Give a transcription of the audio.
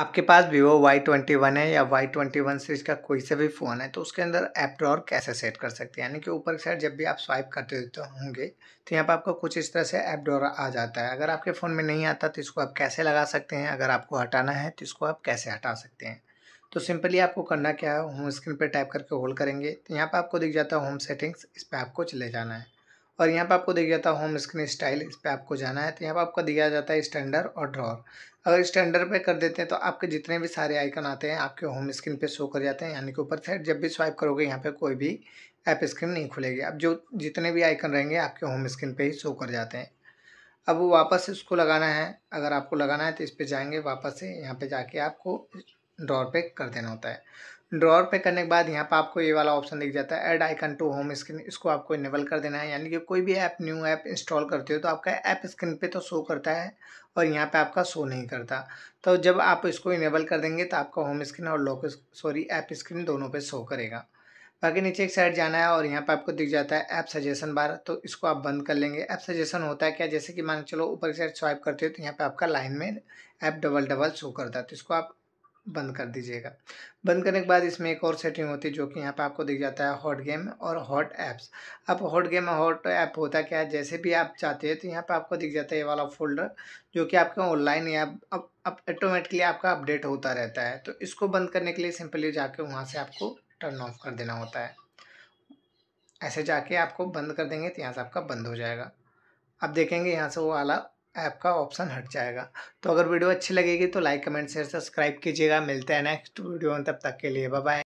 आपके पास Vivo Y twenty one है या वाई ट्वेंटी वन सीरीज का कोई से भी फ़ोन है तो उसके अंदर ऐप ड्रॉर कैसे सेट कर सकते हैं यानी कि ऊपर की साइड जब भी आप स्वाइप करते होते तो होंगे तो यहाँ पर आपको कुछ इस तरह से ऐप ड्रॉर आ जाता है अगर आपके फ़ोन में नहीं आता तो इसको आप कैसे लगा सकते हैं अगर आपको हटाना है तो इसको आप कैसे हटा सकते हैं तो सिंपली आपको करना क्या है होम स्क्रीन पर टाइप करके होल्ड करेंगे तो यहाँ पर आपको दिख जाता है होम सेटिंग्स इस पर आपको चले जाना है और यहाँ पर आपको दिया जाता है होम स्क्रीन स्टाइल इस पर आपको जाना है तो यहाँ पर आपको दिया जाता है स्टैंडर्ड और ड्रॉर अगर स्टैंडर्ड पे कर देते हैं तो आपके जितने भी सारे आइकन आते हैं आपके होम स्क्रीन पे शो कर जाते हैं यानी कि ऊपर साइड जब भी स्वाइप करोगे यहाँ पे कोई भी ऐप स्क्रीन नहीं खुलेगी अब जो जितने भी आइकन रहेंगे आपके होम स्क्रीन पर ही शो कर जाते हैं अब वापस इसको लगाना है अगर आपको लगाना है तो इस पर जाएंगे वापस से यहाँ पर जाके आपको ड्रॉर पे कर देना होता है ड्रॉर पे करने के बाद यहाँ पर आपको ये वाला ऑप्शन दिख जाता है add icon to home screen इसको आपको इनेबल कर देना है यानी कि कोई भी ऐप न्यू ऐप इंस्टॉल करते हो तो आपका ऐप स्क्रीन पे तो शो करता है और यहाँ पे आपका शो नहीं करता तो जब आप इसको इनेबल कर देंगे तो आपका होम स्क्रीन और लॉक सॉरी ऐप स्क्रीन दोनों पर शो करेगा बाकी नीचे एक साइड जाना है और यहाँ पर आपको दिख जाता है ऐप सजेशन बार तो इसको आप बंद कर लेंगे ऐप सजेशन होता है क्या जैसे कि मान चलो ऊपर की साइड स्वाइप करते हो तो यहाँ पर आपका लाइन में ऐप डबल डबल शो करता है तो इसको आप बंद कर दीजिएगा बंद करने के बाद इसमें एक और सेटिंग होती है जो कि यहाँ पर आपको दिख जाता है हॉट गेम और हॉट ऐप्स अब हॉट गेम और हॉट ऐप होता क्या है जैसे भी आप चाहते हैं तो यहाँ पर आपको दिख जाता है ये वाला फोल्डर जो कि आपका ऑनलाइन या अब ऑटोमेटिकली आपका अपडेट होता रहता है तो इसको बंद करने के लिए सिंपली जाके वहाँ से आपको टर्न ऑफ कर देना होता है ऐसे जाके आपको बंद कर देंगे तो यहाँ से आपका बंद हो जाएगा अब देखेंगे यहाँ से वो वाला ऐप का ऑप्शन हट जाएगा तो अगर वीडियो अच्छी लगेगी तो लाइक कमेंट शेयर सब्सक्राइब कीजिएगा मिलते हैं नेक्स्ट वीडियो में तब तक के लिए बाय